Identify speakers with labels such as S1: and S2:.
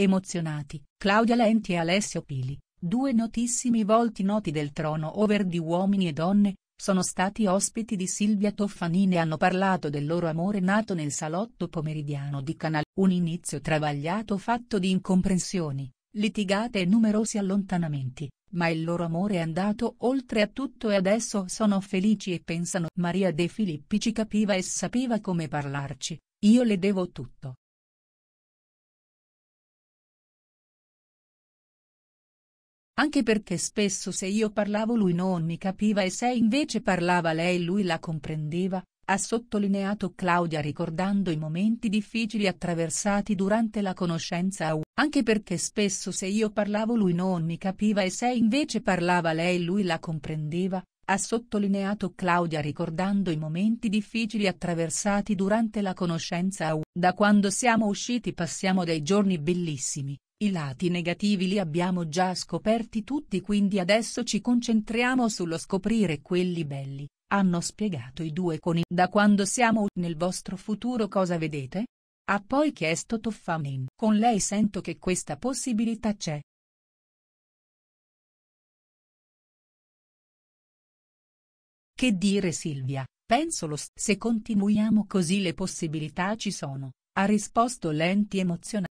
S1: Emozionati, Claudia Lenti e Alessio Pili, due notissimi volti noti del trono over di uomini e donne, sono stati ospiti di Silvia Toffanini e hanno parlato del loro amore nato nel salotto pomeridiano di Canal, un inizio travagliato fatto di incomprensioni, litigate e numerosi allontanamenti, ma il loro amore è andato oltre a tutto e adesso sono felici e pensano Maria De Filippi ci capiva e
S2: sapeva come parlarci, io le devo tutto, Anche perché spesso se io parlavo
S1: lui non mi capiva e se invece parlava lei lui la comprendeva, ha sottolineato Claudia ricordando i momenti difficili attraversati durante la conoscenza anche perché spesso se io parlavo lui non mi capiva e se invece parlava lei lui la comprendeva, ha sottolineato Claudia ricordando i momenti difficili attraversati durante la conoscenza Da quando siamo usciti passiamo dei giorni bellissimi, i lati negativi li abbiamo già scoperti tutti quindi adesso ci concentriamo sullo scoprire quelli belli, hanno spiegato i due con il Da quando siamo
S2: nel vostro futuro cosa vedete? Ha poi chiesto Toffanin. Con lei sento che questa possibilità c'è. Che dire Silvia, penso lo se continuiamo
S1: così le possibilità ci sono, ha risposto Lenti emozionati.